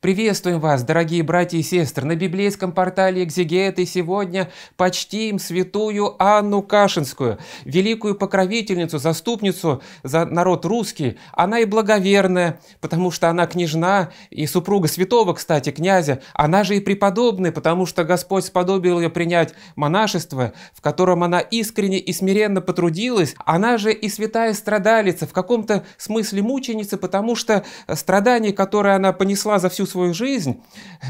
Приветствуем вас, дорогие братья и сестры, на библейском портале «Экзегет» и сегодня почтим святую Анну Кашинскую, великую покровительницу, заступницу за народ русский. Она и благоверная, потому что она княжна и супруга святого, кстати, князя. Она же и преподобная, потому что Господь сподобил ее принять монашество, в котором она искренне и смиренно потрудилась. Она же и святая страдалица, в каком-то смысле мученица, потому что страдания, которые она понесла за всю свою свою жизнь,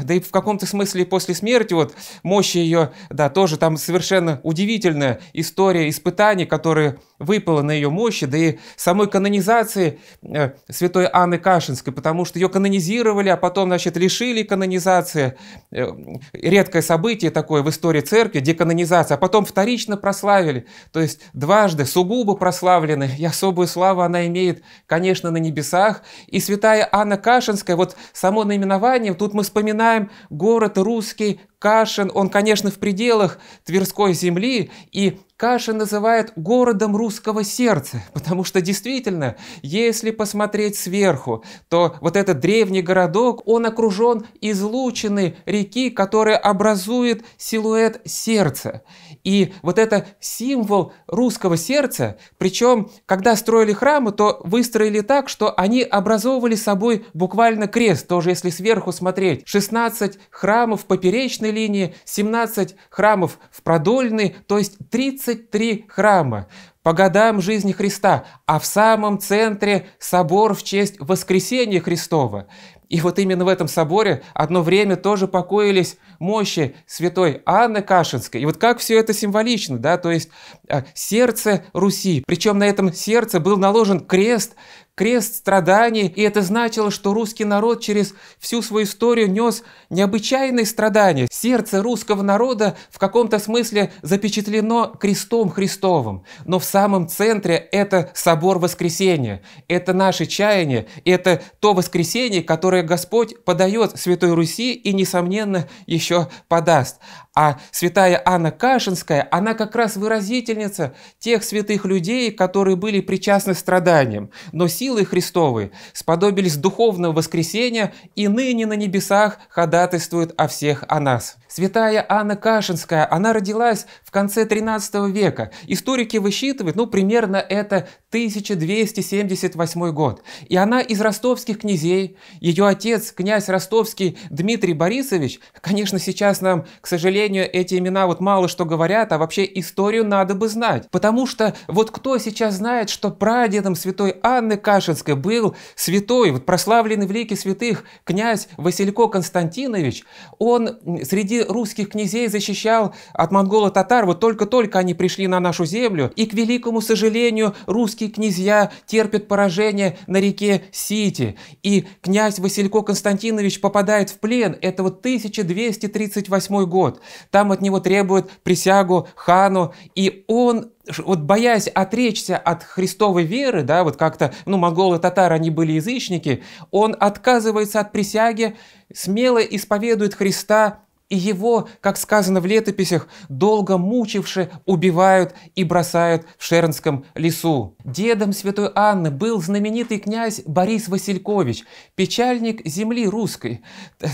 да и в каком-то смысле после смерти, вот мощь ее, да, тоже там совершенно удивительная история испытаний, которые выпало на ее мощи, да и самой канонизации э, святой Анны Кашинской, потому что ее канонизировали, а потом, значит, лишили канонизации. Э, редкое событие такое в истории церкви, деканонизация, а потом вторично прославили, то есть дважды сугубо прославлены, и особую славу она имеет, конечно, на небесах. И святая Анна Кашинская, вот само наименование, тут мы вспоминаем город русский, Кашин, он, конечно, в пределах Тверской земли, и Каша называет городом русского сердца, потому что действительно, если посмотреть сверху, то вот этот древний городок, он окружен излученной реки, которая образует силуэт сердца. И вот это символ русского сердца, причем, когда строили храмы, то выстроили так, что они образовывали собой буквально крест, тоже если сверху смотреть. 16 храмов в поперечной линии, 17 храмов в продольной, то есть 30 23 храма по годам жизни Христа, а в самом центре собор в честь воскресения Христова. И вот именно в этом соборе одно время тоже покоились мощи святой Анны Кашинской. И вот как все это символично, да, то есть э, сердце Руси. Причем на этом сердце был наложен крест, крест страданий, и это значило, что русский народ через всю свою историю нес необычайные страдания. Сердце русского народа в каком-то смысле запечатлено крестом Христовым, но в самом центре это собор воскресения, это наше чаяние, это то воскресение, которое Господь подает Святой Руси и, несомненно, еще подаст. А святая Анна Кашинская, она как раз выразительница тех святых людей, которые были причастны страданиям, но силы Христовы сподобились духовного воскресения и ныне на небесах ходатайствуют о всех о нас. Святая Анна Кашинская, она родилась в конце 13 века. Историки высчитывают, ну, примерно это 1278 год. И она из ростовских князей. Ее отец, князь ростовский Дмитрий Борисович, конечно, сейчас нам, к сожалению, сожалению, эти имена вот мало что говорят, а вообще историю надо бы знать. Потому что вот кто сейчас знает, что прадедом святой Анны Кашинской был святой, вот прославленный в лике святых князь Василько Константинович, он среди русских князей защищал от монголо-татар, вот только-только они пришли на нашу землю, и к великому сожалению русские князья терпят поражение на реке Сити, и князь Василько Константинович попадает в плен, это вот 1238 год там от него требуют присягу хану, и он вот боясь отречься от христовой веры, да, вот как-то, ну, монголы, татары, они были язычники, он отказывается от присяги, смело исповедует Христа и его, как сказано в летописях, долго мучивши, убивают и бросают в Шернском лесу. Дедом святой Анны был знаменитый князь Борис Василькович, печальник земли русской.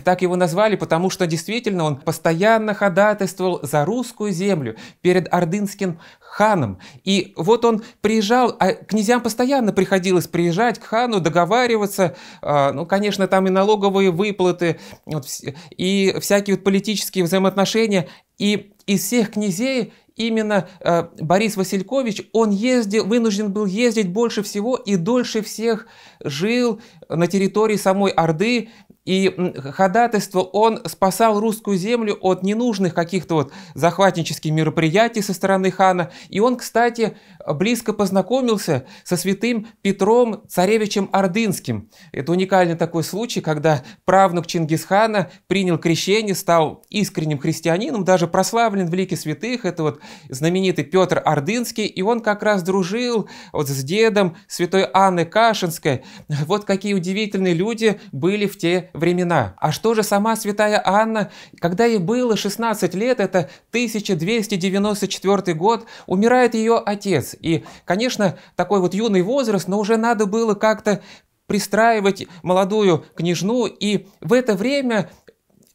Так его назвали, потому что действительно он постоянно ходатайствовал за русскую землю перед ордынским ханом. И вот он приезжал, а князьям постоянно приходилось приезжать к хану, договариваться, а, ну, конечно, там и налоговые выплаты, и всякие вот политические политические взаимоотношения. И из всех князей именно э, Борис Василькович, он ездил, вынужден был ездить больше всего и дольше всех жил на территории самой Орды, и ходатайство, он спасал русскую землю от ненужных каких-то вот захватнических мероприятий со стороны хана. И он, кстати, близко познакомился со святым Петром Царевичем Ордынским. Это уникальный такой случай, когда правнук Чингисхана принял крещение, стал искренним христианином, даже прославлен в лике святых. Это вот знаменитый Петр Ордынский. И он как раз дружил вот с дедом святой Анны Кашинской. Вот какие удивительные люди были в те времена. А что же сама святая Анна, когда ей было 16 лет, это 1294 год, умирает ее отец. И, конечно, такой вот юный возраст, но уже надо было как-то пристраивать молодую княжну. И в это время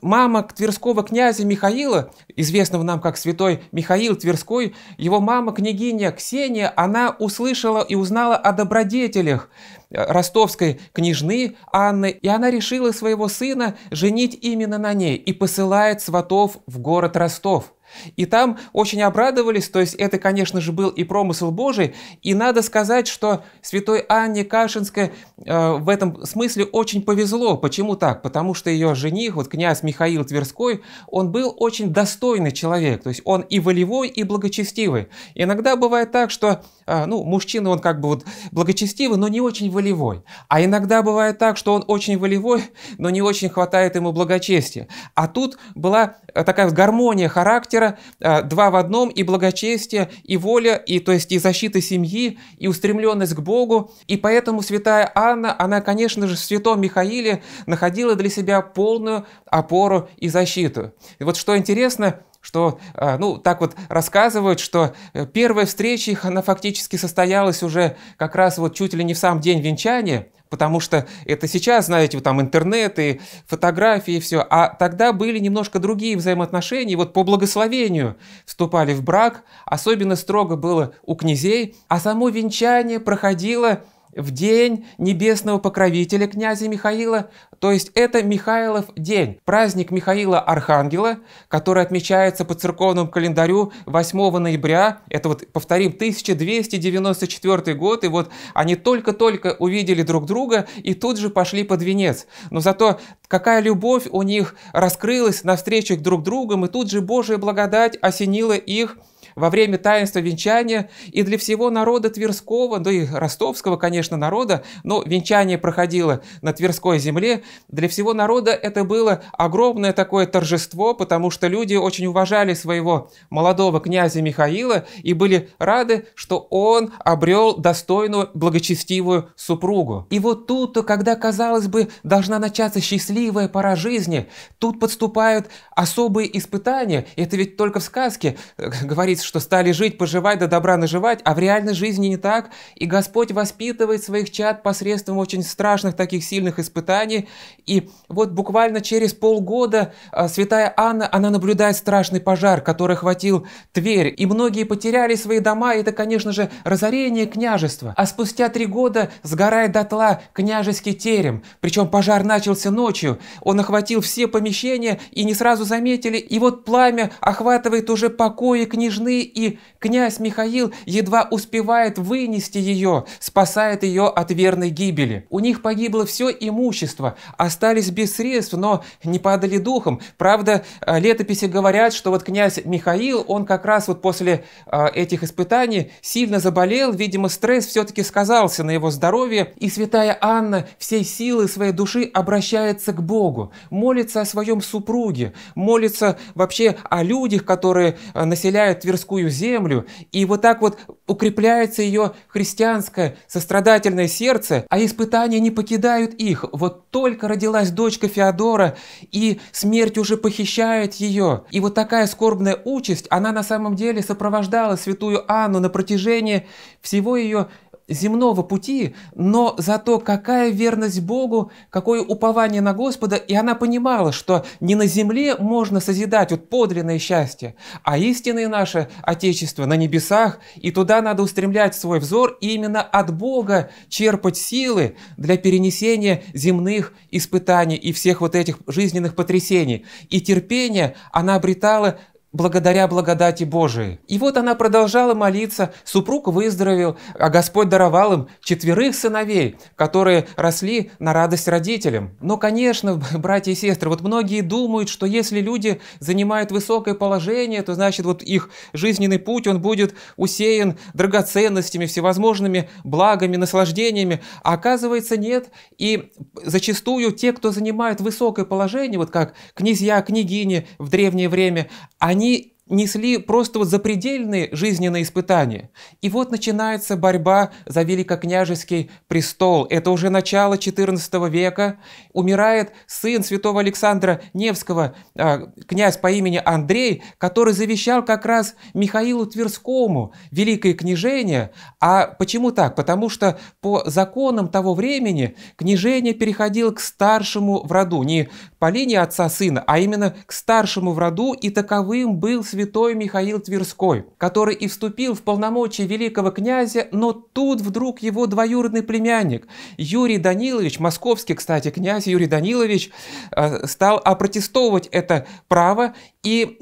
мама тверского князя Михаила, известного нам как святой Михаил Тверской, его мама, княгиня Ксения, она услышала и узнала о добродетелях ростовской княжны Анны, и она решила своего сына женить именно на ней и посылает сватов в город Ростов. И там очень обрадовались, то есть это, конечно же, был и промысел Божий. И надо сказать, что святой Анне Кашинской э, в этом смысле очень повезло. Почему так? Потому что ее жених, вот князь Михаил Тверской, он был очень достойный человек. То есть он и волевой, и благочестивый. Иногда бывает так, что э, ну, мужчина, он как бы вот благочестивый, но не очень волевой. А иногда бывает так, что он очень волевой, но не очень хватает ему благочестия. А тут была Э, такая гармония характера, э, два в одном, и благочестие, и воля, и то есть и защита семьи, и устремленность к Богу. И поэтому святая Анна, она, конечно же, в святом Михаиле находила для себя полную опору и защиту. И вот что интересно, что, э, ну, так вот рассказывают, что первая встреча их, она фактически состоялась уже как раз вот чуть ли не в сам день венчания, потому что это сейчас, знаете, вот там интернет и фотографии, и все, а тогда были немножко другие взаимоотношения, вот по благословению вступали в брак, особенно строго было у князей, а само венчание проходило в день небесного покровителя князя Михаила, то есть это Михайлов день, праздник Михаила Архангела, который отмечается по церковному календарю 8 ноября, это вот, повторим, 1294 год, и вот они только-только увидели друг друга и тут же пошли под венец. Но зато какая любовь у них раскрылась на встречах друг с и тут же Божья благодать осенила их во время таинства венчания и для всего народа Тверского, да и ростовского, конечно, народа, но венчание проходило на Тверской земле, для всего народа это было огромное такое торжество, потому что люди очень уважали своего молодого князя Михаила и были рады, что он обрел достойную благочестивую супругу. И вот тут когда, казалось бы, должна начаться счастливая пора жизни, тут подступают особые испытания, это ведь только в сказке э, говорится, что стали жить, поживать, да добра наживать, а в реальной жизни не так. И Господь воспитывает своих чад посредством очень страшных таких сильных испытаний. И вот буквально через полгода а, святая Анна, она наблюдает страшный пожар, который охватил Тверь. И многие потеряли свои дома, и это, конечно же, разорение княжества. А спустя три года сгорает дотла княжеский терем. Причем пожар начался ночью. Он охватил все помещения и не сразу заметили. И вот пламя охватывает уже покои княжны горы, и князь Михаил едва успевает вынести ее, спасает ее от верной гибели. У них погибло все имущество, остались без средств, но не падали духом. Правда, э, летописи говорят, что вот князь Михаил, он как раз вот после э, этих испытаний сильно заболел, видимо, стресс все-таки сказался на его здоровье, и святая Анна всей силы своей души обращается к Богу, молится о своем супруге, молится вообще о людях, которые э, населяют Тверскую мирскую землю, и вот так вот укрепляется ее христианское сострадательное сердце, а испытания не покидают их. Вот только родилась дочка Феодора, и смерть уже похищает ее. И вот такая скорбная участь, она на самом деле сопровождала святую Анну на протяжении всего ее земного пути, но зато какая верность Богу, какое упование на Господа, и она понимала, что не на земле можно созидать вот подлинное счастье, а истинное наше Отечество на небесах, и туда надо устремлять свой взор, и именно от Бога черпать силы для перенесения земных испытаний и всех вот этих жизненных потрясений. И терпение она обретала благодаря благодати Божией. И вот она продолжала молиться, супруг выздоровел, а Господь даровал им четверых сыновей, которые росли на радость родителям. Но, конечно, братья и сестры, вот многие думают, что если люди занимают высокое положение, то значит вот их жизненный путь, он будет усеян драгоценностями, всевозможными благами, наслаждениями. А оказывается, нет. И зачастую те, кто занимает высокое положение, вот как князья, княгини в древнее время, они они несли просто вот запредельные жизненные испытания. И вот начинается борьба за великокняжеский престол. Это уже начало XIV века, умирает сын святого Александра Невского, а, князь по имени Андрей, который завещал как раз Михаилу Тверскому великое княжение. А почему так? Потому что по законам того времени княжение переходило к старшему в роду, не по линии отца сына, а именно к старшему в роду, и таковым был святой Михаил Тверской, который и вступил в полномочия великого князя, но тут вдруг его двоюродный племянник Юрий Данилович, московский, кстати, князь, Албанцы Юрий Данилович э, стал опротестовывать это право и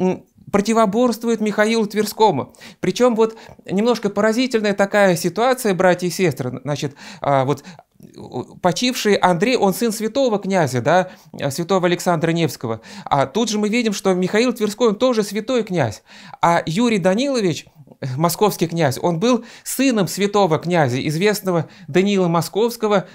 противоборствует Михаилу Тверскому. Причем вот немножко поразительная такая ситуация, братья и сестры. Значит, а, вот почивший Андрей, он сын святого князя, да, э, святого Александра Невского. А тут же мы видим, что Михаил Тверской, он тоже святой князь. А Юрий Данилович – московский князь, он был сыном святого князя, известного Даниила Московского,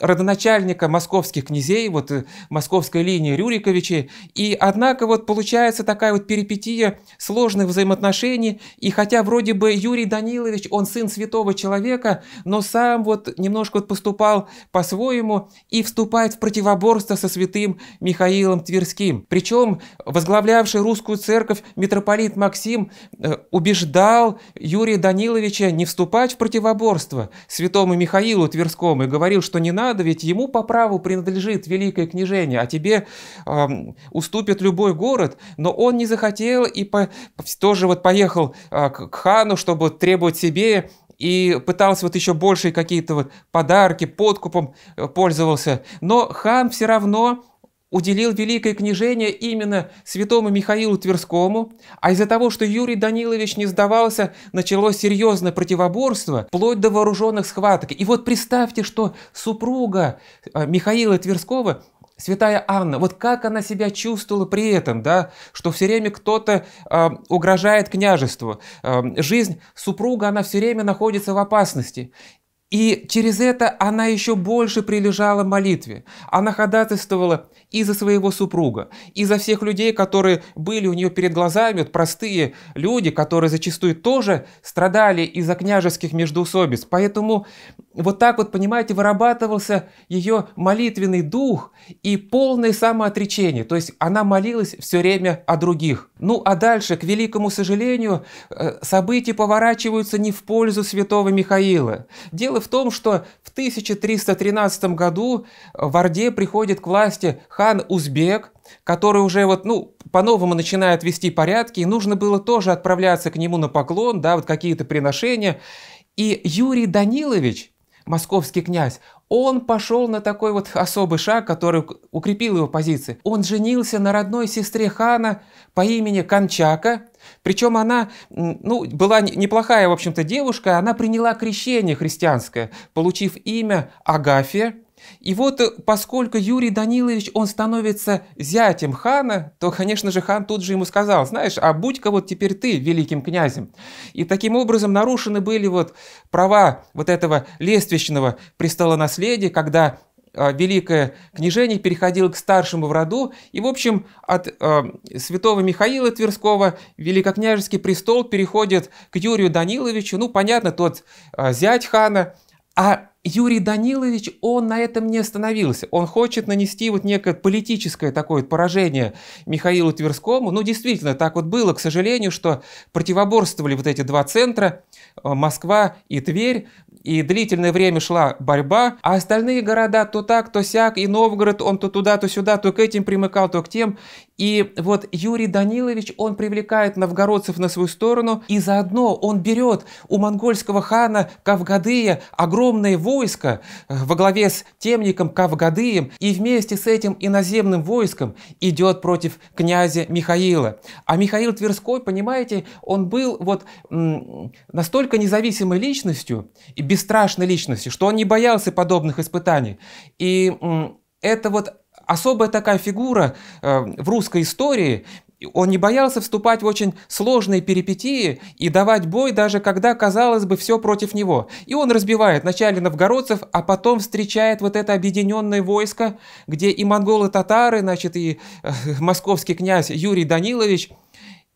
родоначальника московских князей, вот э, московской линии Рюриковичей. И однако вот получается такая вот перипетия сложных взаимоотношений, и хотя вроде бы Юрий Данилович, он сын святого человека, но сам вот немножко вот поступал по-своему и вступает в противоборство со святым Михаилом Тверским. Причем возглавлявший русскую церковь митрополит Максим э, убеждал умолял Юрия Даниловича не вступать в противоборство святому Михаилу Тверскому и говорил, что не надо, ведь ему по праву принадлежит великое княжение, а тебе э, уступит любой город. Но он не захотел и по, тоже вот поехал э, к хану, чтобы требовать себе и пытался вот еще большие какие-то вот подарки, подкупом э, пользовался. Но хан все равно уделил великое княжение именно святому Михаилу Тверскому, а из-за того, что Юрий Данилович не сдавался, началось серьезное противоборство, вплоть до вооруженных схваток. И вот представьте, что супруга э, Михаила Тверского Святая Анна, вот как она себя чувствовала при этом, да, что все время кто-то э, угрожает княжеству, э, жизнь супруга, она все время находится в опасности. И через это она еще больше прилежала молитве. Она ходатайствовала и за своего супруга, и за всех людей, которые были у нее перед глазами, вот простые люди, которые зачастую тоже страдали из-за княжеских междоусобиц. Поэтому вот так вот, понимаете, вырабатывался ее молитвенный дух и полное самоотречение. То есть она молилась все время о других. Ну а дальше, к великому сожалению, э, события поворачиваются не в пользу святого Михаила. Дело Дело в том, что в 1313 году в Орде приходит к власти хан Узбек, который уже вот, ну, по-новому начинает вести порядки, и нужно было тоже отправляться к нему на поклон, да, вот какие-то приношения. И Юрий Данилович, московский князь, он пошел на такой вот особый шаг, который укрепил его позиции. Он женился на родной сестре хана по имени Кончака, причем она ну, была неплохая, в общем-то, девушка, она приняла крещение христианское, получив имя Агафия, и вот э, поскольку Юрий Данилович, он становится зятем хана, то, конечно же, хан тут же ему сказал, знаешь, а будь-ка вот теперь ты великим князем. И таким образом нарушены были вот права вот этого лествичного престолонаследия, когда а, великое княжение переходил к старшему в роду, и, в общем, от э, святого Михаила Тверского великокняжеский престол переходит к Юрию Даниловичу, ну, понятно, тот э, зять хана, а Юрий Данилович, он на этом не остановился. Он хочет нанести вот некое политическое такое поражение Михаилу Тверскому. Ну, действительно, так вот было, к сожалению, что противоборствовали вот эти два центра, Москва и Тверь и длительное время шла борьба, а остальные города то так, то сяк, и Новгород, он то туда, то сюда, то к этим примыкал, то к тем, и вот Юрий Данилович, он привлекает новгородцев на свою сторону, и заодно он берет у монгольского хана Кавгадыя огромное войско э, во главе с темником Кавгадыем, и вместе с этим иноземным войском идет против князя Михаила. А Михаил Тверской, понимаете, он был вот настолько независимой личностью и бесстрашной личностью, что он не боялся подобных испытаний. И это вот особая такая фигура э, в русской истории, он не боялся вступать в очень сложные перипетии и давать бой, даже когда, казалось бы, все против него. И он разбивает вначале новгородцев, а потом встречает вот это объединенное войско, где и монголы-татары, значит, и э, московский князь Юрий Данилович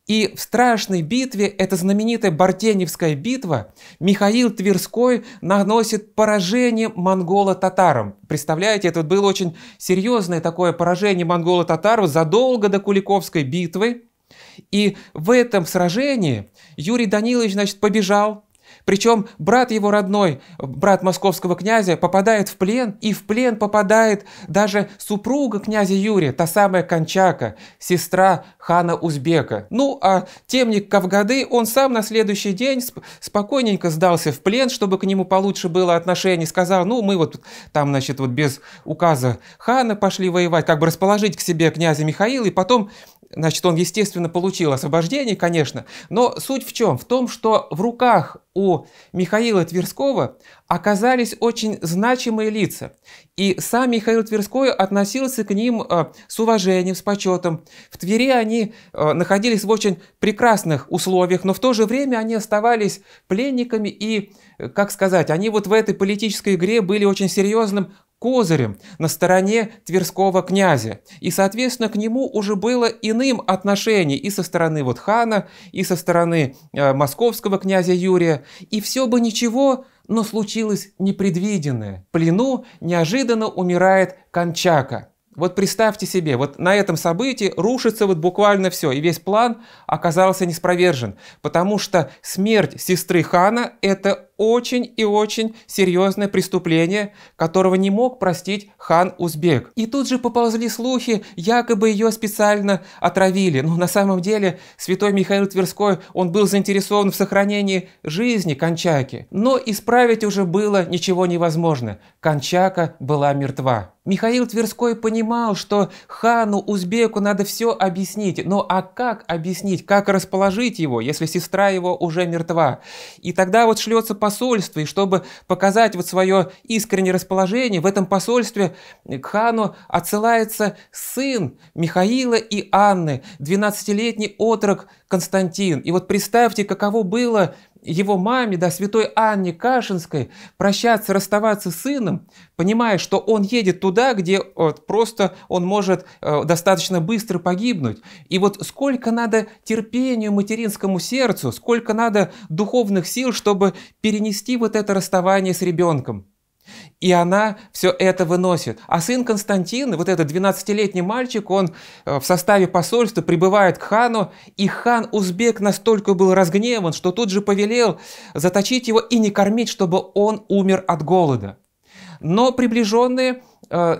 и в страшной битве, это знаменитая Бартеневская битва, Михаил Тверской наносит поражение монголо-татарам. Представляете, это было очень серьезное такое поражение монголо-татаров задолго до Куликовской битвы. И в этом сражении Юрий Данилович, значит, побежал, причем брат его родной, брат московского князя, попадает в плен, и в плен попадает даже супруга князя Юрия, та самая Кончака, сестра хана Узбека. Ну а темник Кавгады, он сам на следующий день сп спокойненько сдался в плен, чтобы к нему получше было отношение, сказал, ну мы вот там, значит, вот без указа хана пошли воевать, как бы расположить к себе князя Михаила, и потом Значит, он, естественно, получил освобождение, конечно, но суть в чем? В том, что в руках у Михаила Тверского оказались очень значимые лица. И сам Михаил Тверской относился к ним э, с уважением, с почетом. В Твери они э, находились в очень прекрасных условиях, но в то же время они оставались пленниками и, э, как сказать, они вот в этой политической игре были очень серьезным козырем на стороне Тверского князя, и, соответственно, к нему уже было иным отношение и со стороны вот хана, и со стороны э, московского князя Юрия, и все бы ничего, но случилось непредвиденное. плену неожиданно умирает Кончака. Вот представьте себе, вот на этом событии рушится вот буквально все, и весь план оказался неспровержен, потому что смерть сестры хана – это очень и очень серьезное преступление, которого не мог простить хан Узбек. И тут же поползли слухи, якобы ее специально отравили. Но ну, на самом деле святой Михаил Тверской, он был заинтересован в сохранении жизни Кончаки. Но исправить уже было ничего невозможно. Кончака была мертва. Михаил Тверской понимал, что хану Узбеку надо все объяснить, но а как объяснить, как расположить его, если сестра его уже мертва? И тогда вот шлется посольство, и чтобы показать вот свое искреннее расположение, в этом посольстве к хану отсылается сын Михаила и Анны, 12-летний отрок Константин. И вот представьте, каково было его маме, да, святой Анне Кашинской, прощаться, расставаться с сыном, понимая, что он едет туда, где вот, просто он может э, достаточно быстро погибнуть. И вот сколько надо терпению материнскому сердцу, сколько надо духовных сил, чтобы перенести вот это расставание с ребенком. И она все это выносит. А сын Константин, вот этот 12-летний мальчик, он э, в составе посольства прибывает к хану, и хан Узбек настолько был разгневан, что тут же повелел заточить его и не кормить, чтобы он умер от голода. Но приближенные э,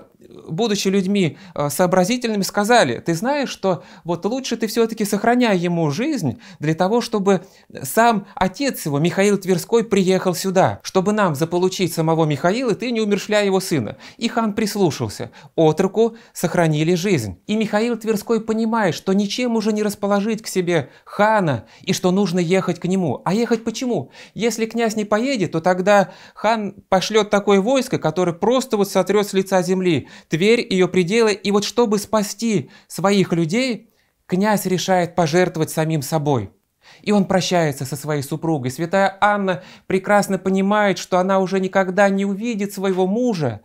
будучи людьми э, сообразительными, сказали, ты знаешь, что вот лучше ты все-таки сохраняй ему жизнь для того, чтобы сам отец его, Михаил Тверской, приехал сюда, чтобы нам заполучить самого Михаила, ты не умершляй его сына. И хан прислушался. Отроку сохранили жизнь. И Михаил Тверской понимает, что ничем уже не расположить к себе хана и что нужно ехать к нему. А ехать почему? Если князь не поедет, то тогда хан пошлет такое войско, которое просто вот сотрет с лица земли Тверь, ее пределы, и вот чтобы спасти своих людей, князь решает пожертвовать самим собой. И он прощается со своей супругой. Святая Анна прекрасно понимает, что она уже никогда не увидит своего мужа.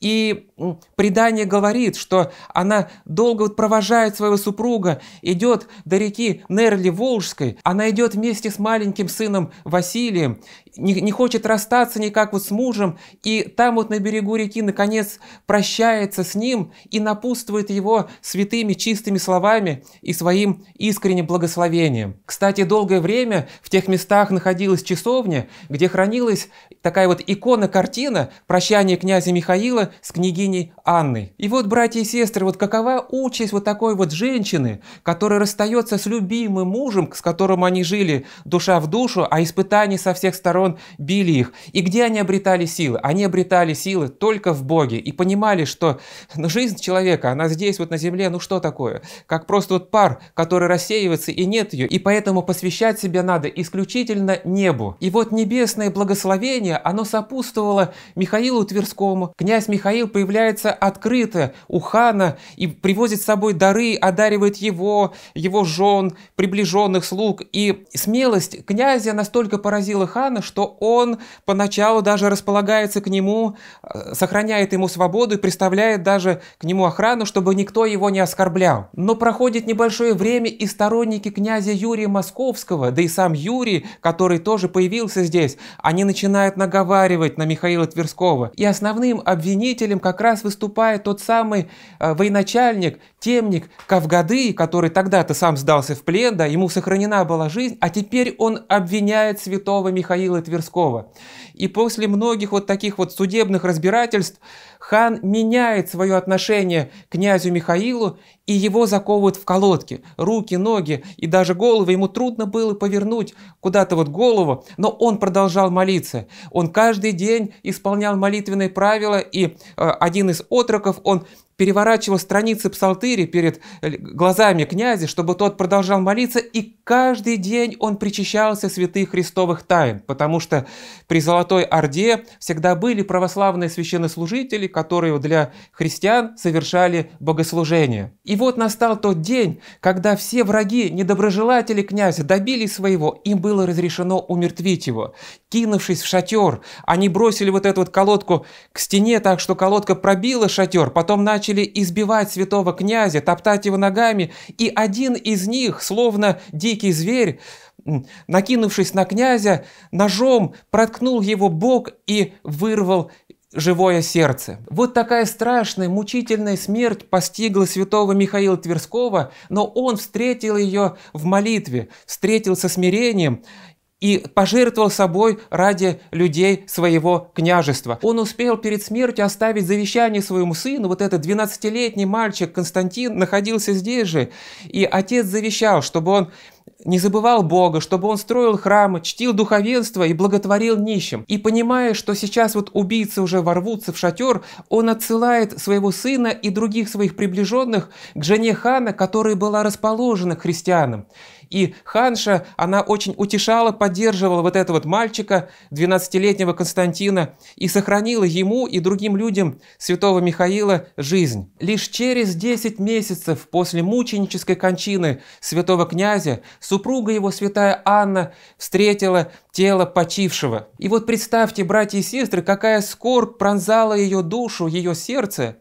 И предание говорит, что она долго провожает своего супруга, идет до реки Нерли Волжской, она идет вместе с маленьким сыном Василием, не, не хочет расстаться никак вот с мужем, и там вот на берегу реки наконец прощается с ним и напутствует его святыми чистыми словами и своим искренним благословением. Кстати, долгое время в тех местах находилась часовня, где хранилась такая вот икона-картина прощания князя Михаила с княгиней Анной. И вот, братья и сестры, вот какова участь вот такой вот женщины, которая расстается с любимым мужем, с которым они жили душа в душу, а испытаний со всех сторон сторон били их. И где они обретали силы? Они обретали силы только в Боге и понимали, что ну, жизнь человека, она здесь вот на земле, ну что такое? Как просто вот пар, который рассеивается и нет ее, и поэтому посвящать себя надо исключительно небу. И вот небесное благословение, оно сопутствовало Михаилу Тверскому. Князь Михаил появляется открыто у хана и привозит с собой дары, одаривает его, его жен, приближенных слуг. И смелость князя настолько поразила хана, что что он поначалу даже располагается к нему, э, сохраняет ему свободу и представляет даже к нему охрану, чтобы никто его не оскорблял. Но проходит небольшое время, и сторонники князя Юрия Московского, да и сам Юрий, который тоже появился здесь, они начинают наговаривать на Михаила Тверского. И основным обвинителем как раз выступает тот самый э, военачальник, темник Кавгады, который тогда-то сам сдался в плен, да, ему сохранена была жизнь, а теперь он обвиняет святого Михаила Тверского. И после многих вот таких вот судебных разбирательств хан меняет свое отношение к князю Михаилу, и его заковывают в колодки. Руки, ноги и даже головы ему трудно было повернуть куда-то вот голову, но он продолжал молиться. Он каждый день исполнял молитвенные правила, и э, один из отроков, он переворачивал страницы псалтыри перед э, глазами князя, чтобы тот продолжал молиться, и каждый день он причащался святых христовых тайн, потому что при Золотой Орде всегда были православные священнослужители, которые для христиан совершали богослужение. И вот настал тот день, когда все враги, недоброжелатели князя, добили своего, им было разрешено умертвить его. Кинувшись в шатер, они бросили вот эту вот колодку к стене, так что колодка пробила шатер, потом начали избивать святого князя, топтать его ногами, и один из них, словно дикий зверь, накинувшись на князя, ножом проткнул его бок и вырвал живое сердце. Вот такая страшная, мучительная смерть постигла святого Михаила Тверского, но он встретил ее в молитве, встретил со смирением и пожертвовал собой ради людей своего княжества. Он успел перед смертью оставить завещание своему сыну. Вот этот 12-летний мальчик Константин находился здесь же, и отец завещал, чтобы он не забывал Бога, чтобы он строил храмы, чтил духовенство и благотворил нищим. И понимая, что сейчас вот убийцы уже ворвутся в шатер, он отсылает своего сына и других своих приближенных к жене хана, которая была расположена к христианам. И Ханша, она очень утешала, поддерживала вот этого вот мальчика, 12-летнего Константина, и сохранила ему и другим людям святого Михаила жизнь. Лишь через 10 месяцев после мученической кончины святого князя супруга его, святая Анна, встретила тело почившего. И вот представьте, братья и сестры, какая скорбь пронзала ее душу, ее сердце,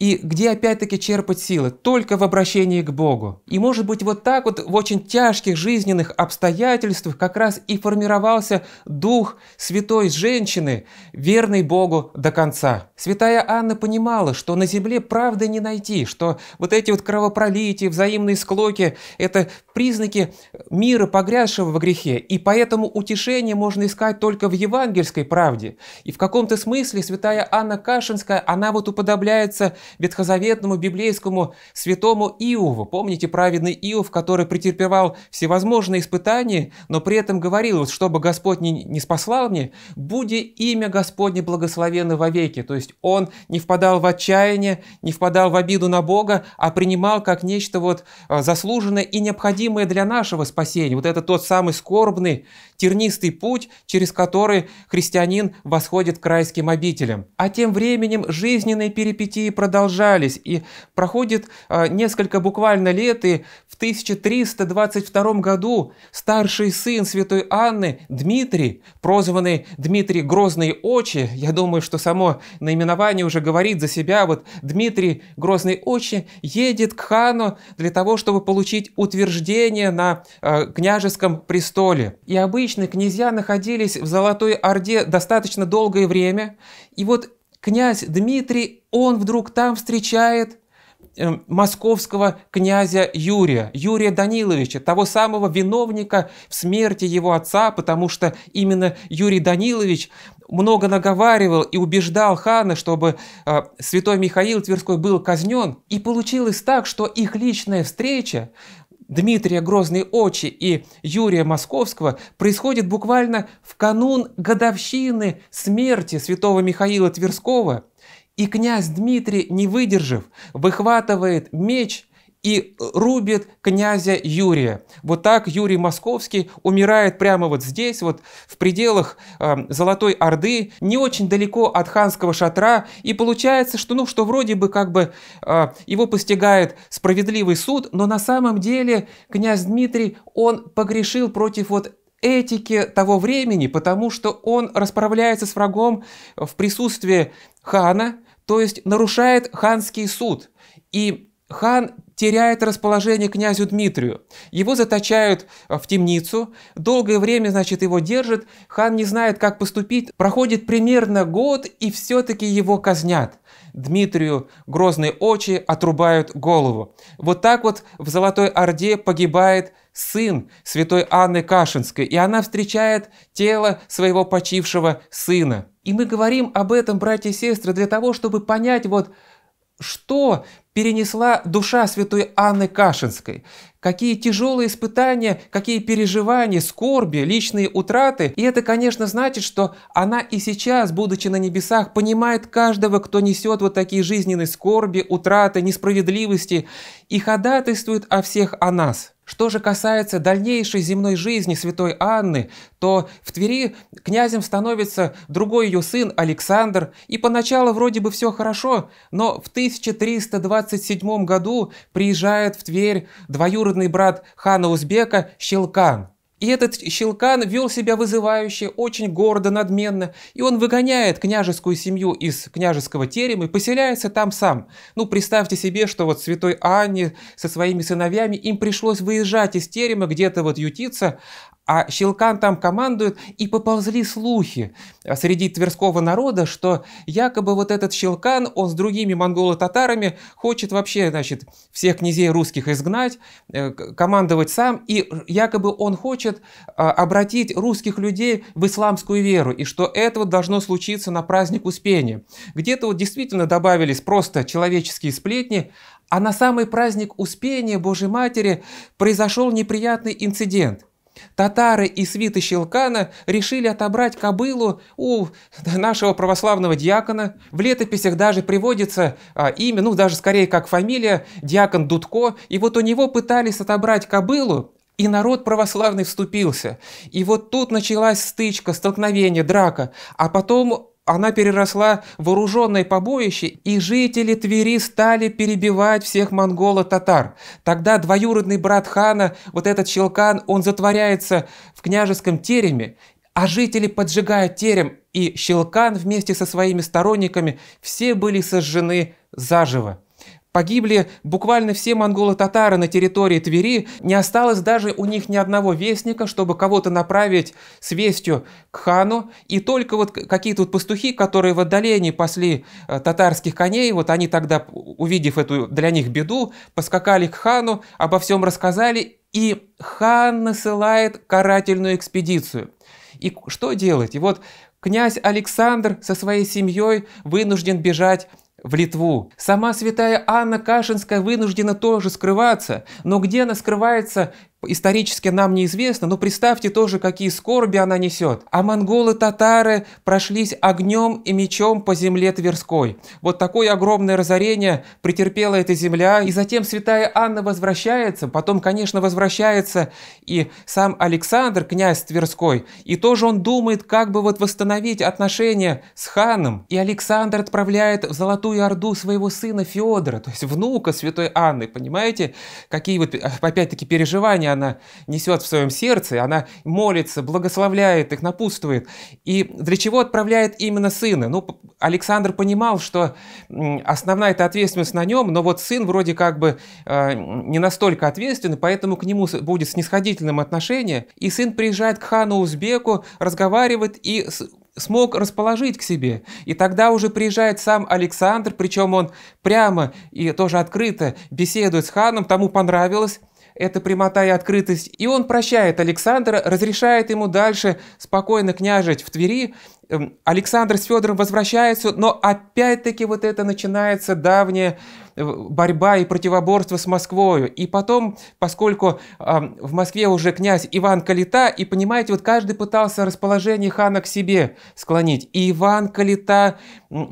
и где опять-таки черпать силы? Только в обращении к Богу. И может быть вот так вот в очень тяжких жизненных обстоятельствах как раз и формировался дух святой женщины, верной Богу до конца. Святая Анна понимала, что на земле правды не найти, что вот эти вот кровопролития, взаимные склоки – это признаки мира, погрязшего в грехе. И поэтому утешение можно искать только в евангельской правде. И в каком-то смысле святая Анна Кашинская, она вот уподобляется ветхозаветному библейскому святому Иову. Помните праведный Иов, который претерпевал всевозможные испытания, но при этом говорил, вот, чтобы Господь не, не спасла мне, буди имя Господне благословенно вовеки. То есть он не впадал в отчаяние, не впадал в обиду на Бога, а принимал как нечто вот а, заслуженное и необходимое для нашего спасения. Вот это тот самый скорбный, тернистый путь, через который христианин восходит к райским обителям. А тем временем жизненные перипетии продолжаются продолжались, и проходит а, несколько буквально лет, и в 1322 году старший сын святой Анны Дмитрий, прозванный Дмитрий Грозные Очи, я думаю, что само наименование уже говорит за себя, вот Дмитрий Грозные Очи едет к хану для того, чтобы получить утверждение на а, княжеском престоле. И обычно князья находились в Золотой Орде достаточно долгое время, и вот князь Дмитрий, он вдруг там встречает эм, московского князя Юрия, Юрия Даниловича, того самого виновника в смерти его отца, потому что именно Юрий Данилович много наговаривал и убеждал хана, чтобы э, святой Михаил Тверской был казнен. И получилось так, что их личная встреча Дмитрия Грозный Очи и Юрия Московского происходит буквально в канун годовщины смерти святого Михаила Тверского. И князь Дмитрий, не выдержав, выхватывает меч и рубит князя Юрия. Вот так Юрий Московский умирает прямо вот здесь, вот в пределах э, Золотой Орды, не очень далеко от ханского шатра, и получается, что ну что вроде бы как бы э, его постигает справедливый суд, но на самом деле князь Дмитрий он погрешил против вот этики того времени, потому что он расправляется с врагом в присутствии хана, то есть нарушает ханский суд. И хан теряет расположение князю Дмитрию. Его заточают э, в темницу, долгое время, значит, его держат, хан не знает, как поступить. Проходит примерно год, и все-таки его казнят. Дмитрию грозные очи отрубают голову. Вот так вот в Золотой Орде погибает сын святой Анны Кашинской, и она встречает тело своего почившего сына. И мы говорим об этом, братья и сестры, для того, чтобы понять вот что перенесла душа святой Анны Кашинской. Какие тяжелые испытания, какие переживания, скорби, личные утраты. И это, конечно, значит, что она и сейчас, будучи на небесах, понимает каждого, кто несет вот такие жизненные скорби, утраты, несправедливости и ходатайствует о всех о нас. Что же касается дальнейшей земной жизни святой Анны, то в Твери князем становится другой ее сын Александр, и поначалу вроде бы все хорошо, но в 1327 году приезжает в Тверь двоюродный брат хана Узбека Щелкан – и этот щелкан вел себя вызывающе, очень гордо, надменно, и он выгоняет княжескую семью из княжеского терема и поселяется там сам. Ну, представьте себе, что вот святой Анне со своими сыновьями им пришлось выезжать из терема, где-то вот ютиться, а Щелкан там командует, и поползли слухи э, среди тверского народа, что якобы вот этот Щелкан, он с другими монголо-татарами хочет вообще, значит, всех князей русских изгнать, э, командовать сам, и якобы он хочет э, обратить русских людей в исламскую веру, и что этого должно случиться на праздник Успения. Где-то вот действительно добавились просто человеческие сплетни, а на самый праздник Успения Божьей Матери произошел неприятный инцидент – Татары и свиты Щелкана решили отобрать кобылу у нашего православного диакона. В летописях даже приводится а, имя, ну даже скорее как фамилия, диакон Дудко. И вот у него пытались отобрать кобылу, и народ православный вступился. И вот тут началась стычка, столкновение, драка. А потом она переросла в вооруженное побоище, и жители Твери стали перебивать всех монголо-татар. Тогда двоюродный брат хана, вот этот Щелкан, он затворяется в княжеском тереме, а жители поджигают терем, и Щелкан вместе со своими сторонниками все были сожжены заживо. Погибли буквально все монголы татары на территории Твери, не осталось даже у них ни одного вестника, чтобы кого-то направить с вестью к хану, и только вот какие-то вот пастухи, которые в отдалении пасли э, татарских коней, вот они тогда, увидев эту для них беду, поскакали к хану, обо всем рассказали, и хан насылает карательную экспедицию. И что делать? И вот князь Александр со своей семьей вынужден бежать в Литву. Сама святая Анна Кашинская вынуждена тоже скрываться, но где она скрывается, исторически нам неизвестно, но представьте тоже, какие скорби она несет. А монголы-татары прошлись огнем и мечом по земле Тверской. Вот такое огромное разорение претерпела эта земля, и затем святая Анна возвращается, потом, конечно, возвращается и сам Александр, князь Тверской, и тоже он думает, как бы вот восстановить отношения с ханом. И Александр отправляет в Золотую Орду своего сына Федора, то есть внука святой Анны, понимаете, какие вот опять-таки переживания она несет в своем сердце, она молится, благословляет их, напутствует. И для чего отправляет именно сына? Ну, Александр понимал, что основная эта ответственность на нем, но вот сын вроде как бы э, не настолько ответственный, поэтому к нему будет снисходительным отношение. И сын приезжает к хану Узбеку, разговаривает и смог расположить к себе. И тогда уже приезжает сам Александр, причем он прямо и тоже открыто беседует с ханом, тому понравилось, эта прямота и открытость, и он прощает Александра, разрешает ему дальше спокойно княжить в Твери Эм, Александр с Федором возвращаются, но опять-таки вот это начинается давняя э, борьба и противоборство с Москвой, И потом, поскольку э, в Москве уже князь Иван Калита, и понимаете, вот каждый пытался расположение хана к себе склонить. И Иван Калита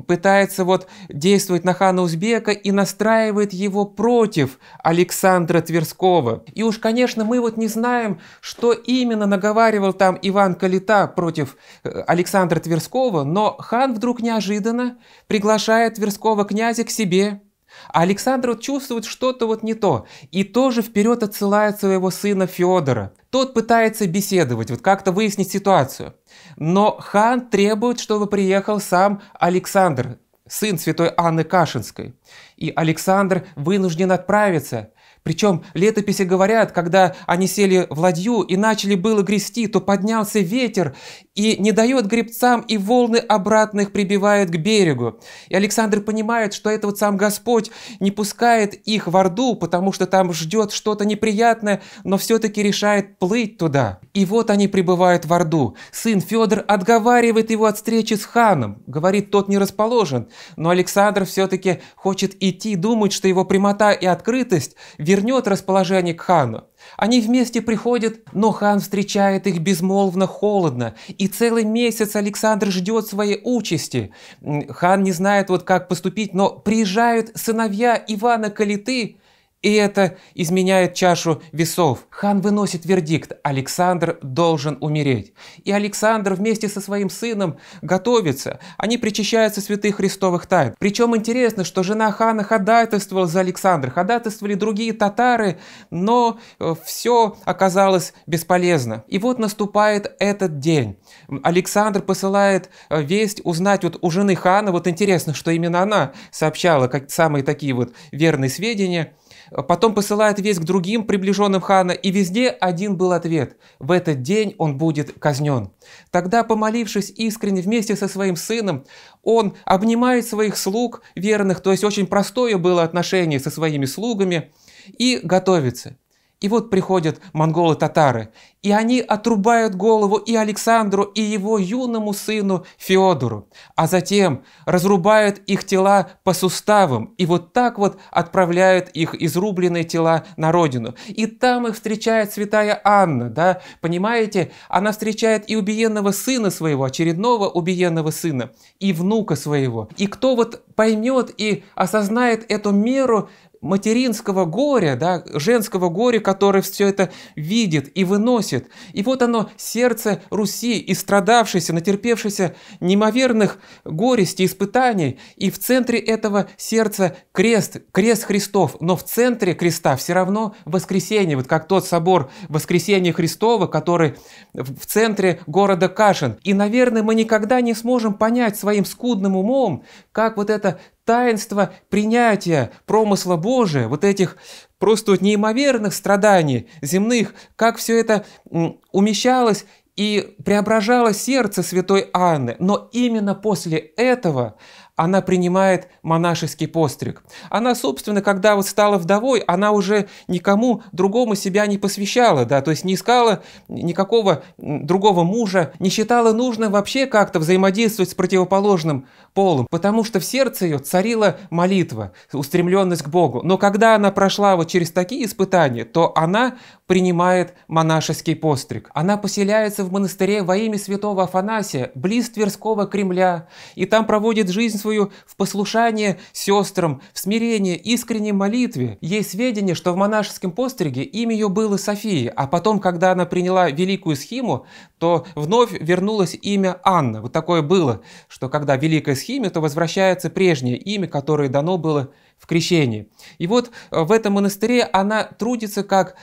пытается вот действовать на хана Узбека и настраивает его против Александра Тверского. И уж, конечно, мы вот не знаем, что именно наговаривал там Иван Калита против э, Александра Тверского, но хан вдруг неожиданно приглашает Тверского князя к себе. А Александр вот чувствует что-то вот не то и тоже вперед отсылает своего сына Федора. Тот пытается беседовать, вот как-то выяснить ситуацию. Но хан требует, чтобы приехал сам Александр, сын святой Анны Кашинской. И Александр вынужден отправиться. Причем летописи говорят, когда они сели в ладью и начали было грести, то поднялся ветер, и не дает гребцам, и волны обратных прибивают к берегу. И Александр понимает, что это вот сам Господь не пускает их в Орду, потому что там ждет что-то неприятное, но все-таки решает плыть туда. И вот они прибывают в Орду. Сын Федор отговаривает его от встречи с ханом. Говорит, тот не расположен. Но Александр все-таки хочет идти, думает, что его прямота и открытость вернет расположение к хану. Они вместе приходят, но хан встречает их безмолвно холодно, и целый месяц Александр ждет своей участи. Хан не знает, вот как поступить, но приезжают сыновья Ивана Калиты, и это изменяет чашу весов. Хан выносит вердикт – Александр должен умереть. И Александр вместе со своим сыном готовится. Они причащаются святых христовых тайн. Причем интересно, что жена хана ходатайствовала за Александра, ходатайствовали другие татары, но э, все оказалось бесполезно. И вот наступает этот день. Александр посылает э, весть узнать вот у жены хана, вот интересно, что именно она сообщала как самые такие вот верные сведения – потом посылает весь к другим приближенным хана, и везде один был ответ – в этот день он будет казнен. Тогда, помолившись искренне вместе со своим сыном, он обнимает своих слуг верных, то есть очень простое было отношение со своими слугами, и готовится. И вот приходят монголы-татары, и они отрубают голову и Александру, и его юному сыну Феодору, а затем разрубают их тела по суставам, и вот так вот отправляют их изрубленные тела на родину. И там их встречает святая Анна, да, понимаете? Она встречает и убиенного сына своего, очередного убиенного сына, и внука своего. И кто вот поймет и осознает эту меру материнского горя, да, женского горя, которое все это видит и выносит. И вот оно, сердце Руси, и страдавшееся, натерпевшееся неимоверных горестей, испытаний. И в центре этого сердца крест, крест Христов. Но в центре креста все равно воскресение. Вот как тот собор воскресения Христова, который в центре города Кашин. И, наверное, мы никогда не сможем понять своим скудным умом, как вот это таинство принятия промысла Божия, вот этих просто вот неимоверных страданий земных, как все это умещалось и преображало сердце святой Анны. Но именно после этого она принимает монашеский постриг. Она, собственно, когда вот стала вдовой, она уже никому другому себя не посвящала, да, то есть не искала никакого другого мужа, не считала нужным вообще как-то взаимодействовать с противоположным полом, потому что в сердце ее царила молитва, устремленность к Богу. Но когда она прошла вот через такие испытания, то она принимает монашеский постриг. Она поселяется в монастыре во имя святого Афанасия, близ Тверского Кремля, и там проводит жизнь свою в послушании сестрам, в смирении, искренней молитве. Есть сведения, что в монашеском постриге имя ее было София, а потом, когда она приняла великую схему, то вновь вернулось имя Анна. Вот такое было, что когда великая схеме, то возвращается прежнее имя, которое дано было в крещении. И вот э, в этом монастыре она трудится как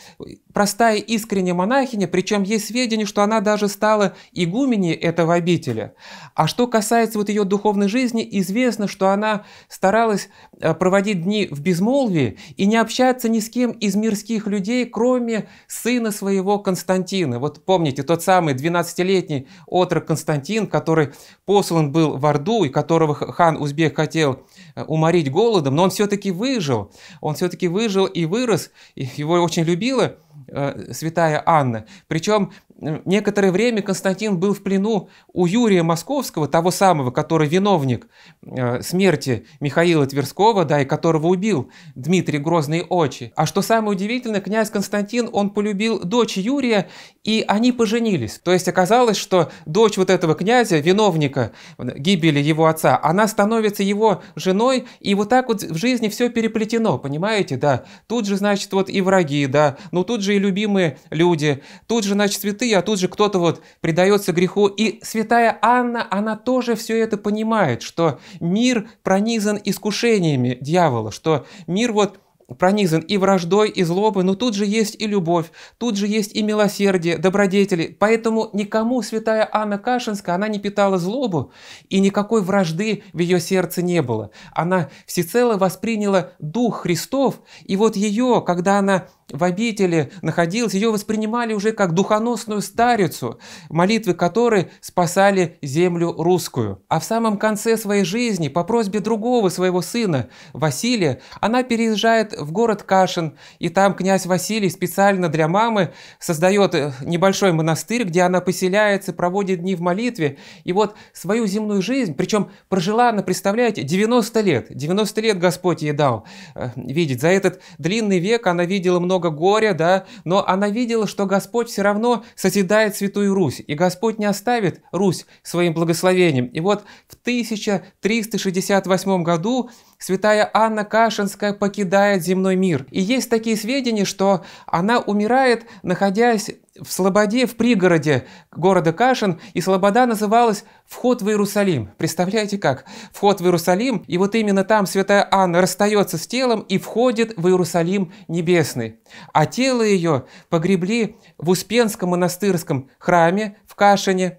простая искренняя монахиня, причем есть сведения, что она даже стала игуменей этого обителя. А что касается вот ее духовной жизни, известно, что она старалась э, проводить дни в безмолвии и не общаться ни с кем из мирских людей, кроме сына своего Константина. Вот помните, тот самый 12-летний отрок Константин, который послан был в Орду и которого хан Узбек хотел э, уморить голодом, но он все-таки выжил. Он все-таки выжил и вырос, его очень любила Э, святая Анна. Причем некоторое время Константин был в плену у Юрия Московского, того самого, который виновник э, смерти Михаила Тверского, да, и которого убил Дмитрий Грозный Очи. А что самое удивительное, князь Константин, он полюбил дочь Юрия, и они поженились. То есть оказалось, что дочь вот этого князя, виновника э, гибели его отца, она становится его женой, и вот так вот в жизни все переплетено, понимаете, да. Тут же, значит, вот и враги, да, но ну, тут же и любимые люди, тут же, значит, цветы а тут же кто-то вот предается греху. И святая Анна, она тоже все это понимает, что мир пронизан искушениями дьявола, что мир вот пронизан и враждой, и злобой, но тут же есть и любовь, тут же есть и милосердие, добродетели. Поэтому никому святая Анна Кашинская, она не питала злобу, и никакой вражды в ее сердце не было. Она всецело восприняла Дух Христов, и вот ее, когда она в обители находилась, ее воспринимали уже как духоносную старицу, молитвы которой спасали землю русскую. А в самом конце своей жизни, по просьбе другого своего сына, Василия, она переезжает в город Кашин, и там князь Василий специально для мамы создает э, небольшой монастырь, где она поселяется, проводит дни в молитве, и вот свою земную жизнь, причем прожила она, представляете, 90 лет, 90 лет Господь ей дал э, видеть. За этот длинный век она видела много много горя, да, но она видела, что Господь все равно созидает Святую Русь, и Господь не оставит Русь своим благословением. И вот в 1368 году святая Анна Кашинская покидает земной мир. И есть такие сведения, что она умирает, находясь в Слободе, в пригороде города Кашин, и Слобода называлась «Вход в Иерусалим». Представляете как? Вход в Иерусалим, и вот именно там святая Анна расстается с телом и входит в Иерусалим Небесный. А тело ее погребли в Успенском монастырском храме в Кашине,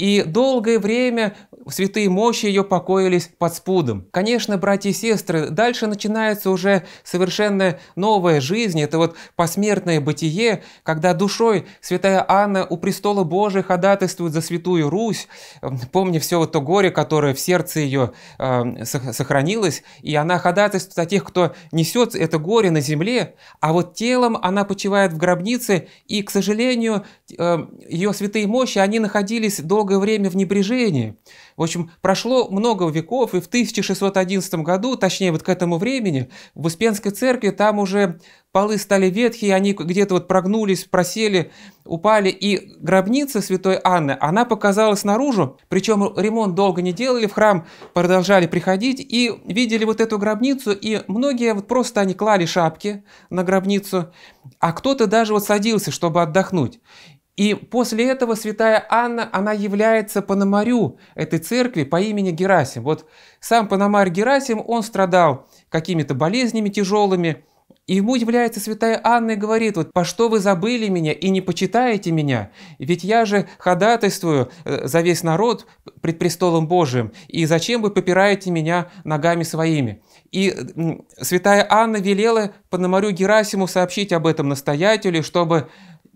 и долгое время святые мощи ее покоились под спудом. Конечно, братья и сестры, дальше начинается уже совершенно новая жизнь, это вот посмертное бытие, когда душой святая Анна у престола Божия ходатайствует за святую Русь, эм, помня все вот то горе, которое в сердце ее э, эм, сохранилось, и она ходатайствует о тех, кто несет это горе на земле, а вот телом она почивает в гробнице, и, к сожалению, э, эм, ее святые мощи, они находились долго долгое время в небрежении. В общем, прошло много веков, и в 1611 году, точнее вот к этому времени, в Успенской церкви там уже полы стали ветхие, они где-то вот прогнулись, просели, упали, и гробница святой Анны, она показалась наружу, причем ремонт долго не делали, в храм продолжали приходить, и видели вот эту гробницу, и многие вот просто они клали шапки на гробницу, а кто-то даже вот садился, чтобы отдохнуть. И после этого святая Анна, она является пономарю этой церкви по имени Герасим. Вот сам пономарь Герасим, он страдал какими-то болезнями тяжелыми, и ему является святая Анна и говорит, вот по что вы забыли меня и не почитаете меня? Ведь я же ходатайствую э, за весь народ пред престолом Божиим, и зачем вы попираете меня ногами своими? И святая Анна велела Пономарю Герасиму сообщить об этом настоятелю, чтобы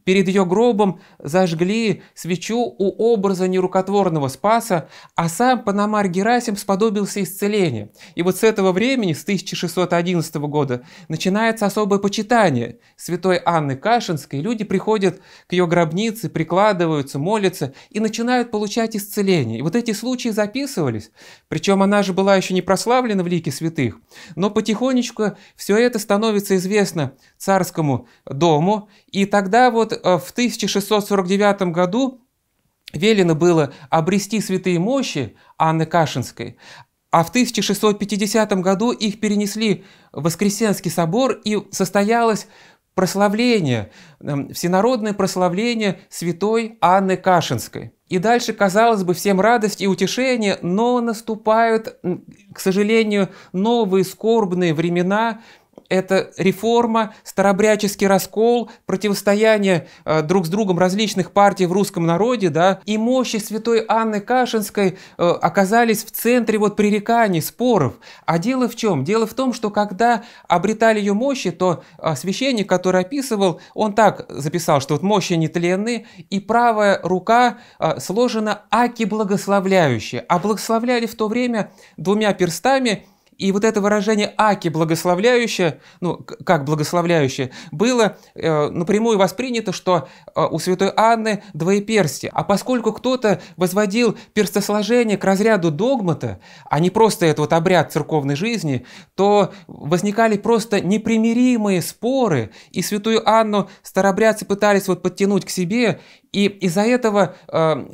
Перед ее гробом зажгли свечу у образа нерукотворного Спаса, а сам Пономарь Герасим сподобился исцеления. И вот с этого времени, с 1611 года, начинается особое почитание святой Анны Кашинской. Люди приходят к ее гробнице, прикладываются, молятся и начинают получать исцеление. И вот эти случаи записывались, причем она же была еще не прославлена в лике святых, но потихонечку все это становится известно царскому дому, и тогда вот Э, в 1649 году велено было обрести святые мощи Анны Кашинской, а в 1650 году их перенесли в Воскресенский собор и состоялось прославление, э, всенародное прославление святой Анны Кашинской. И дальше, казалось бы, всем радость и утешение, но наступают, к сожалению, новые скорбные времена – это реформа, старобряческий раскол, противостояние э, друг с другом различных партий в русском народе, да, и мощи святой Анны Кашинской э, оказались в центре вот пререканий, споров. А дело в чем? Дело в том, что когда обретали ее мощи, то э, священник, который описывал, он так записал, что вот мощи нетленные и правая рука сложена аки благословляющая. А благословляли в то время двумя перстами – и вот это выражение «аки благословляющее», ну, как благословляющее, было э, напрямую воспринято, что э, у святой Анны двоеперстие. А поскольку кто-то возводил перстосложение к разряду догмата, а не просто этот вот обряд церковной жизни, то возникали просто непримиримые споры, и святую Анну старобрядцы пытались вот подтянуть к себе, и из-за этого э,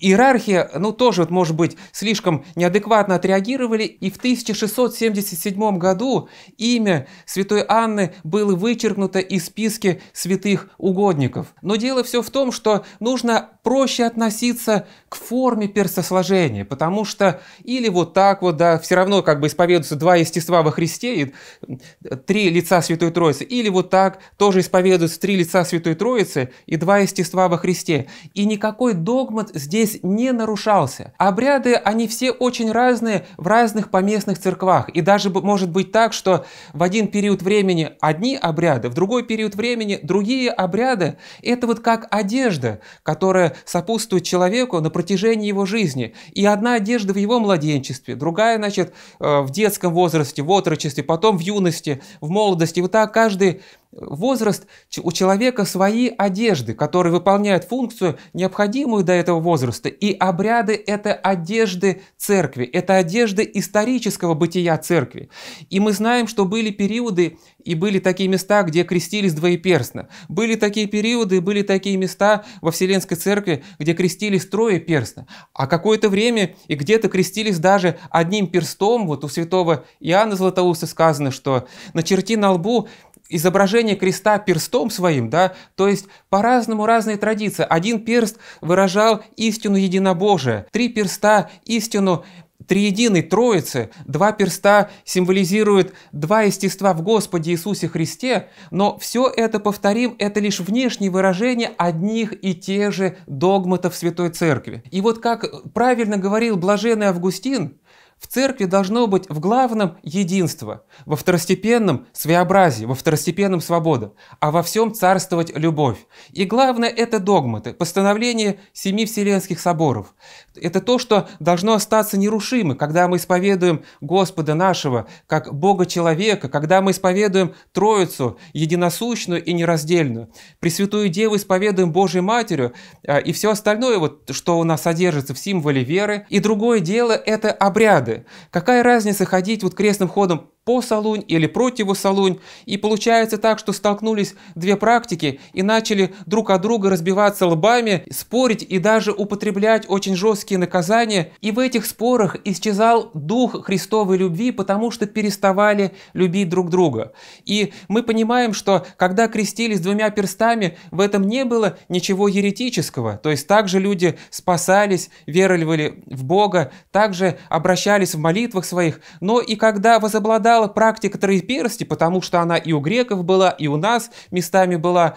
иерархия, ну, тоже, вот, может быть, слишком неадекватно отреагировали, и в 1677 году имя святой Анны было вычеркнуто из списка святых угодников. Но дело все в том, что нужно проще относиться к форме перстосложения, потому что или вот так вот, да, все равно как бы исповедуются два естества во Христе и э, три лица Святой Троицы, или вот так тоже исповедуются три лица Святой Троицы и два естества во Христе. И никакой догмат здесь не нарушался. Обряды, они все очень разные в разных поместных церквах, и даже может быть так, что в один период времени одни обряды, в другой период времени другие обряды. Это вот как одежда, которая сопутствует человеку, например, протяжении его жизни. И одна одежда в его младенчестве, другая, значит, э, в детском возрасте, в отрочестве, потом в юности, в молодости. Вот так каждый возраст у человека свои одежды, которые выполняют функцию, необходимую до этого возраста. И обряды – это одежды церкви, это одежды исторического бытия церкви. И мы знаем, что были периоды и были такие места, где крестились двоеперстно. Были такие периоды и были такие места во Вселенской Церкви, где крестились троеперстно. А какое-то время и где-то крестились даже одним перстом. Вот у святого Иоанна Златоуста сказано, что «начерти на лбу изображение креста перстом своим, да, то есть по-разному разные традиции. Один перст выражал истину единобожия, три перста – истину триединой Троицы, два перста символизируют два естества в Господе Иисусе Христе, но все это, повторим, это лишь внешние выражения одних и тех же догматов Святой Церкви. И вот как правильно говорил блаженный Августин, в церкви должно быть в главном единство, во второстепенном своеобразие, во второстепенном свобода, а во всем царствовать любовь. И главное – это догматы, постановление семи вселенских соборов. Это то, что должно остаться нерушимым, когда мы исповедуем Господа нашего, как Бога-человека, когда мы исповедуем Троицу, единосущную и нераздельную. Пресвятую Деву исповедуем Божью Матерью, а, и все остальное, вот, что у нас содержится в символе веры. И другое дело – это обряды рады. Какая разница ходить вот крестным ходом по Солунь или против Солунь. И получается так, что столкнулись две практики и начали друг от друга разбиваться лбами, спорить и даже употреблять очень жесткие наказания. И в этих спорах исчезал дух Христовой любви, потому что переставали любить друг друга. И мы понимаем, что когда крестились двумя перстами, в этом не было ничего еретического. То есть также люди спасались, веровали в Бога, также обращались в молитвах своих. Но и когда возобладал стала практика троеперости, потому что она и у греков была, и у нас местами была.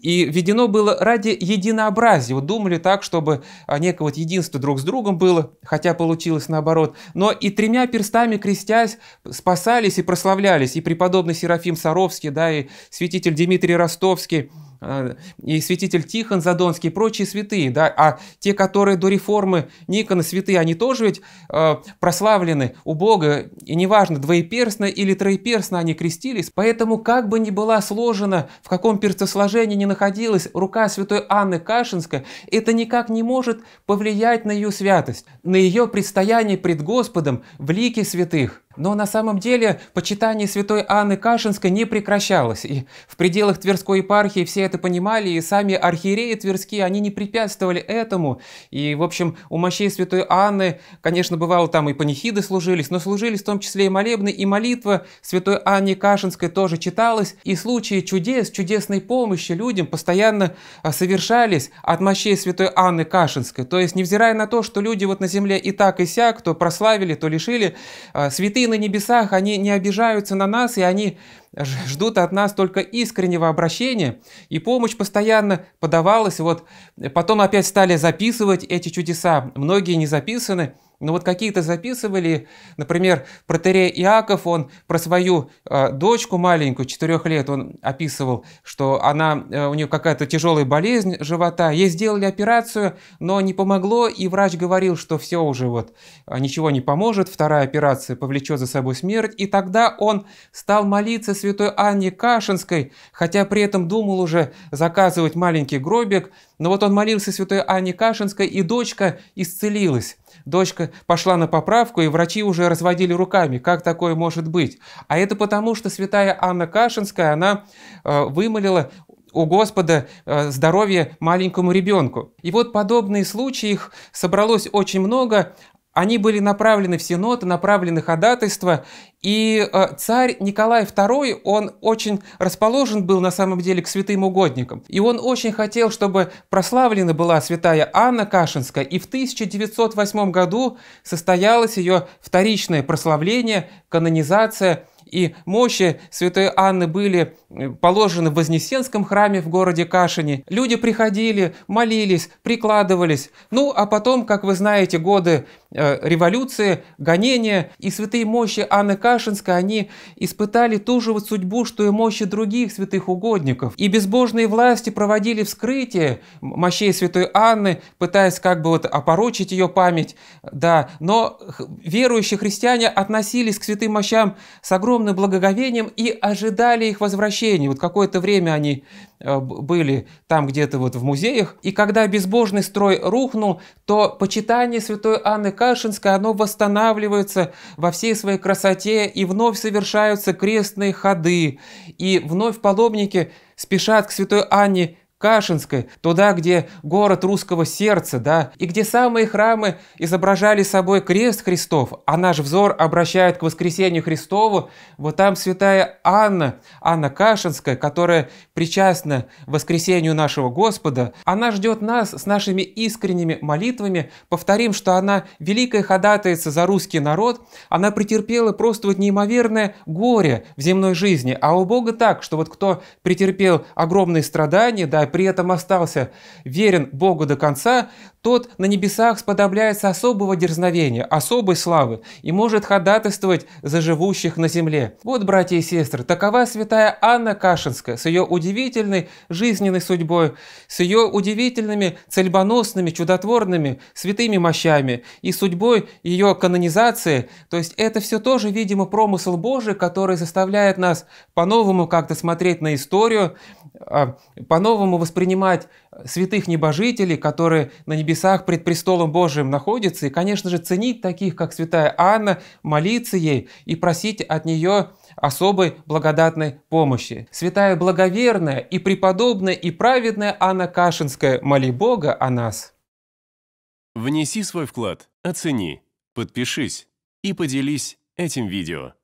И введено было ради единообразия. Вот думали так, чтобы некое вот единство друг с другом было, хотя получилось наоборот. Но и тремя перстами крестясь спасались и прославлялись. И преподобный Серафим Саровский, да, и святитель Дмитрий Ростовский – а, и святитель Тихон Задонский и прочие святые, да, а те, которые до реформы Никона святые, они тоже ведь э, прославлены у Бога, и неважно, двоеперстно или троеперстно они крестились, поэтому как бы ни была сложена, в каком перстосложении ни находилась рука святой Анны Кашинской, это никак не может повлиять на ее святость, на ее предстояние пред Господом в лике святых. Но на самом деле почитание святой Анны Кашинской не прекращалось, и в пределах Тверской епархии все это понимали, и сами архиереи Тверские, они не препятствовали этому, и, в общем, у мощей святой Анны, конечно, бывало там и панихиды служились, но служились в том числе и молебны, и молитва святой Анне Кашинской тоже читалась, и случаи чудес, чудесной помощи людям постоянно а, совершались от мощей святой Анны Кашинской, то есть, невзирая на то, что люди вот на земле и так и сяк, то прославили, то лишили, а, святые святые на небесах, они не обижаются на нас, и они ждут от нас только искреннего обращения, и помощь постоянно подавалась. Вот потом опять стали записывать эти чудеса. Многие не записаны, но ну, вот какие-то записывали, например, протерей Иаков, он про свою э, дочку маленькую, 4 лет, он описывал, что она, э, у нее какая-то тяжелая болезнь живота, ей сделали операцию, но не помогло, и врач говорил, что все уже вот, а, ничего не поможет, вторая операция повлечет за собой смерть, и тогда он стал молиться святой Анне Кашинской, хотя при этом думал уже заказывать маленький гробик, но вот он молился святой Анне Кашинской, и дочка исцелилась. Дочка пошла на поправку, и врачи уже разводили руками, как такое может быть. А это потому, что святая Анна Кашинская, она э, вымолила у Господа э, здоровье маленькому ребенку. И вот подобные случаи, их собралось очень много, они были направлены в синод, направлены ходатайства, и э, царь Николай II, он очень расположен был на самом деле к святым угодникам. И он очень хотел, чтобы прославлена была святая Анна Кашинская. И в 1908 году состоялось ее вторичное прославление, канонизация. И мощи святой Анны были Э, положены в Вознесенском храме в городе Кашине. Люди приходили, молились, прикладывались. Ну, а потом, как вы знаете, годы э, революции, гонения и святые мощи Анны Кашинской, они испытали ту же вот судьбу, что и мощи других святых угодников. И безбожные власти проводили вскрытие мощей святой Анны, пытаясь как бы вот опорочить ее память, да. Но верующие христиане относились к святым мощам с огромным благоговением и ожидали их возвращения развлечений. Вот какое-то время они э, были там где-то вот в музеях. И когда безбожный строй рухнул, то почитание святой Анны Кашинской, оно восстанавливается во всей своей красоте, и вновь совершаются крестные ходы, и вновь паломники спешат к святой Анне Кашинской, туда, где город русского сердца, да, и где самые храмы изображали собой крест Христов, а наш взор обращает к воскресению Христову, вот там святая Анна, Анна Кашинская, которая причастна воскресению нашего Господа, она ждет нас с нашими искренними молитвами, повторим, что она великая ходатайца за русский народ, она претерпела просто вот неимоверное горе в земной жизни, а у Бога так, что вот кто претерпел огромные страдания, да, при этом остался верен Богу до конца, тот на небесах сподобляется особого дерзновения, особой славы и может ходатайствовать за живущих на земле. Вот, братья и сестры, такова святая Анна Кашинская с ее удивительной жизненной судьбой, с ее удивительными цельбоносными, чудотворными, святыми мощами и судьбой ее канонизации. То есть это все тоже, видимо, промысл Божий, который заставляет нас по-новому как-то смотреть на историю, а, по-новому воспринимать святых небожителей, которые на небесах пред престолом Божиим находятся, и, конечно же, ценить таких, как святая Анна, молиться ей и просить от нее особой благодатной помощи. Святая благоверная и преподобная и праведная Анна Кашинская, моли Бога о нас. Внеси свой вклад, оцени, подпишись и поделись этим видео.